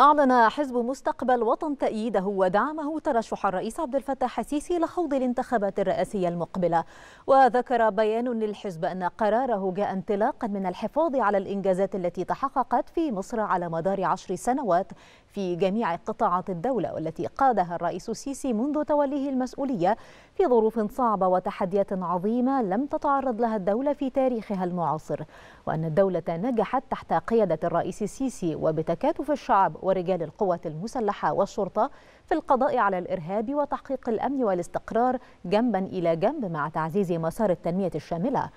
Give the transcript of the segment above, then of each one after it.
أعلن حزب مستقبل وطن تأييده ودعمه ترشح الرئيس عبد الفتاح السيسي لخوض الانتخابات الرئاسية المقبلة وذكر بيان للحزب أن قراره جاء انطلاقا من الحفاظ على الإنجازات التي تحققت في مصر على مدار عشر سنوات في جميع قطاعات الدولة والتي قادها الرئيس السيسي منذ توليه المسؤولية في ظروف صعبة وتحديات عظيمة لم تتعرض لها الدولة في تاريخها المعاصر وأن الدولة نجحت تحت قيادة الرئيس السيسي وبتكاتف الشعب ورجال القوات المسلحة والشرطة في القضاء على الإرهاب وتحقيق الأمن والاستقرار جنبا إلى جنب مع تعزيز مسار التنمية الشاملة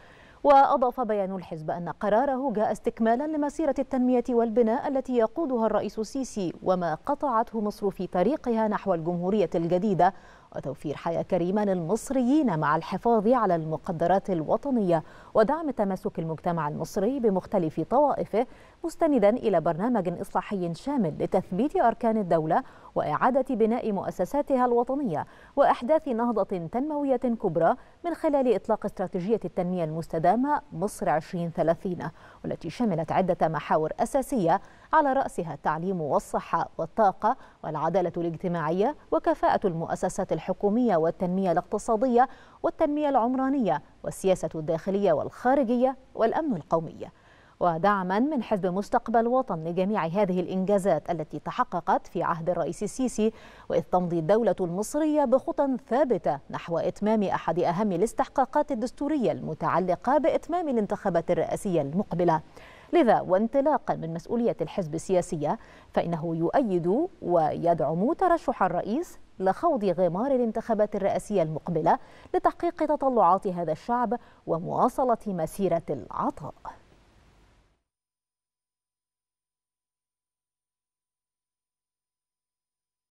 وأضاف بيان الحزب أن قراره جاء استكمالا لمسيرة التنمية والبناء التي يقودها الرئيس السيسي وما قطعته مصر في طريقها نحو الجمهورية الجديدة وتوفير حياة كريمة للمصريين مع الحفاظ على المقدرات الوطنية ودعم تماسك المجتمع المصري بمختلف طوائفه مستندا إلى برنامج إصلاحي شامل لتثبيت أركان الدولة وإعادة بناء مؤسساتها الوطنية وإحداث نهضة تنموية كبرى من خلال إطلاق استراتيجية التنمية المستدامة مصر 2030 والتي شملت عدة محاور أساسية على رأسها التعليم والصحة والطاقة والعدالة الاجتماعية وكفاءة المؤسسات الحكومية الحكومية والتنمية الاقتصادية والتنمية العمرانية والسياسة الداخلية والخارجية والأمن القومي ودعما من حزب مستقبل وطن لجميع هذه الإنجازات التي تحققت في عهد الرئيس السيسي وإذ تمضي الدولة المصرية بخطى ثابتة نحو إتمام أحد أهم الاستحقاقات الدستورية المتعلقة بإتمام الانتخابات الرئاسية المقبلة لذا وانطلاقا من مسؤولية الحزب السياسية فإنه يؤيد ويدعم ترشح الرئيس لخوض غمار الانتخابات الرئاسية المقبلة لتحقيق تطلعات هذا الشعب ومواصلة مسيرة العطاء